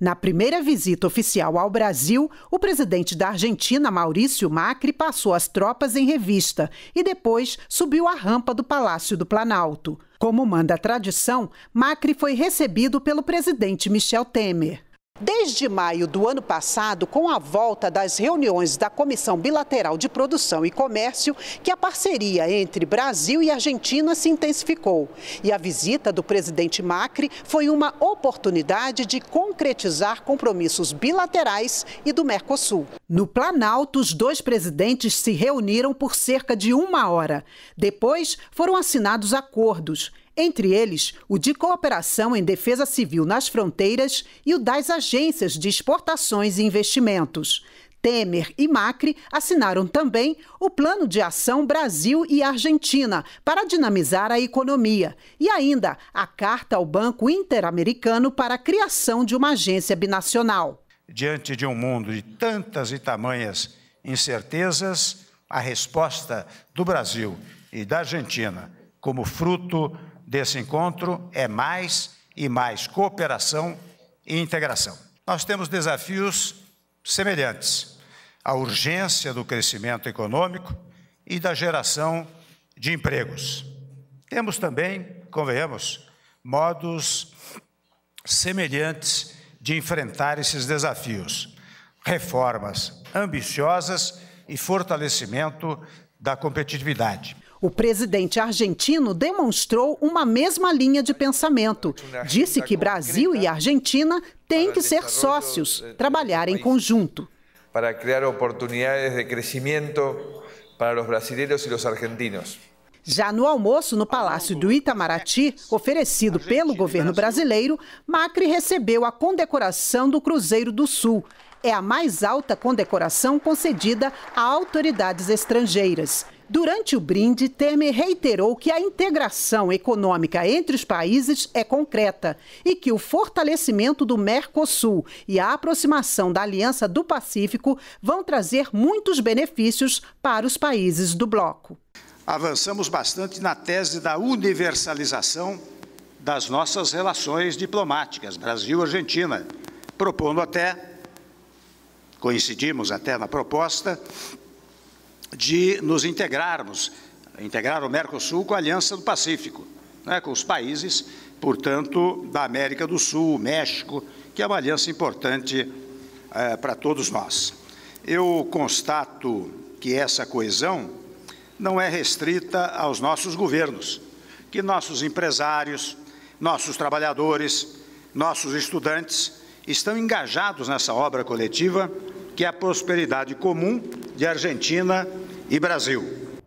Na primeira visita oficial ao Brasil, o presidente da Argentina, Maurício Macri, passou as tropas em revista e depois subiu a rampa do Palácio do Planalto. Como manda a tradição, Macri foi recebido pelo presidente Michel Temer. Desde maio do ano passado, com a volta das reuniões da Comissão Bilateral de Produção e Comércio, que a parceria entre Brasil e Argentina se intensificou. E a visita do presidente Macri foi uma oportunidade de concretizar compromissos bilaterais e do Mercosul. No Planalto, os dois presidentes se reuniram por cerca de uma hora. Depois foram assinados acordos entre eles o de cooperação em defesa civil nas fronteiras e o das agências de exportações e investimentos. Temer e Macri assinaram também o Plano de Ação Brasil e Argentina para dinamizar a economia e ainda a carta ao Banco Interamericano para a criação de uma agência binacional. Diante de um mundo de tantas e tamanhas incertezas, a resposta do Brasil e da Argentina, como fruto desse encontro é mais e mais cooperação e integração. Nós temos desafios semelhantes: a urgência do crescimento econômico e da geração de empregos. Temos também, convenhamos, modos semelhantes de enfrentar esses desafios: reformas ambiciosas e fortalecimento da competitividade. O presidente argentino demonstrou uma mesma linha de pensamento. Disse que Brasil e Argentina têm que ser sócios, trabalhar em conjunto. Para criar oportunidades de crescimento para os brasileiros e os argentinos. Já no almoço, no Palácio do Itamaraty, oferecido pelo governo brasileiro, Macri recebeu a condecoração do Cruzeiro do Sul. É a mais alta condecoração concedida a autoridades estrangeiras. Durante o brinde, Temer reiterou que a integração econômica entre os países é concreta e que o fortalecimento do Mercosul e a aproximação da Aliança do Pacífico vão trazer muitos benefícios para os países do bloco avançamos bastante na tese da universalização das nossas relações diplomáticas Brasil-Argentina, propondo até, coincidimos até na proposta, de nos integrarmos, integrar o Mercosul com a Aliança do Pacífico, né, com os países, portanto, da América do Sul, México, que é uma aliança importante é, para todos nós. Eu constato que essa coesão não é restrita aos nossos governos, que nossos empresários, nossos trabalhadores, nossos estudantes estão engajados nessa obra coletiva que é a prosperidade comum de Argentina e Brasil.